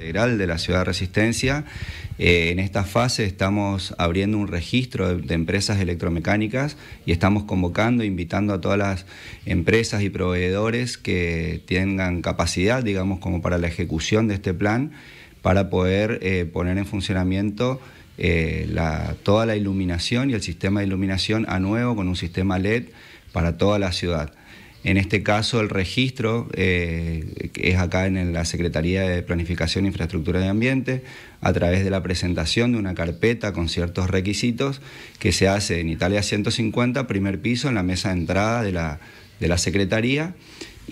de la ciudad de Resistencia. Eh, en esta fase estamos abriendo un registro de, empresas electromecánicas y estamos convocando, invitando a todas las empresas y proveedores que tengan capacidad, digamos, como para la ejecución de este plan, para poder eh, poner en funcionamiento eh, toda la iluminación y el sistema de iluminación a nuevo con un sistema LED para toda la ciudad. En este caso, el registro eh, es acá en la Secretaría de Planificación, e Infraestructura de Ambiente, a través de la presentación de una carpeta con ciertos requisitos que se hace en Italia 150, primer piso, en la mesa de entrada de la, de la Secretaría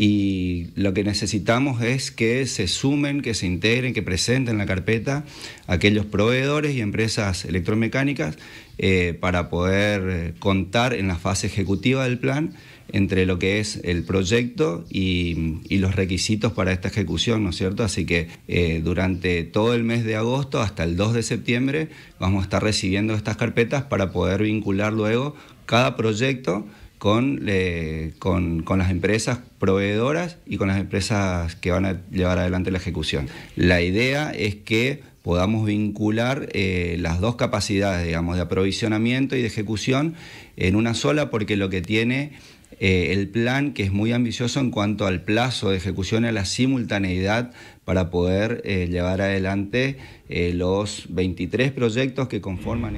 y lo que necesitamos es que se sumen, que se integren, que presenten la carpeta aquellos proveedores y empresas electromecánicas eh, para poder eh, contar en la fase ejecutiva del plan entre lo que es el proyecto y, los requisitos para esta ejecución, ¿no es cierto? Así que eh, durante todo el mes de agosto hasta el 2 de septiembre vamos a estar recibiendo estas carpetas para poder vincular luego cada proyecto con, con, las empresas proveedoras y con las empresas que van a llevar adelante la ejecución. La idea es que podamos vincular eh, las dos capacidades, digamos, de aprovisionamiento y de ejecución en una sola, porque lo que tiene eh, el plan, que es muy ambicioso en cuanto al plazo de ejecución y a la simultaneidad para poder eh, llevar adelante los 23 proyectos que conforman.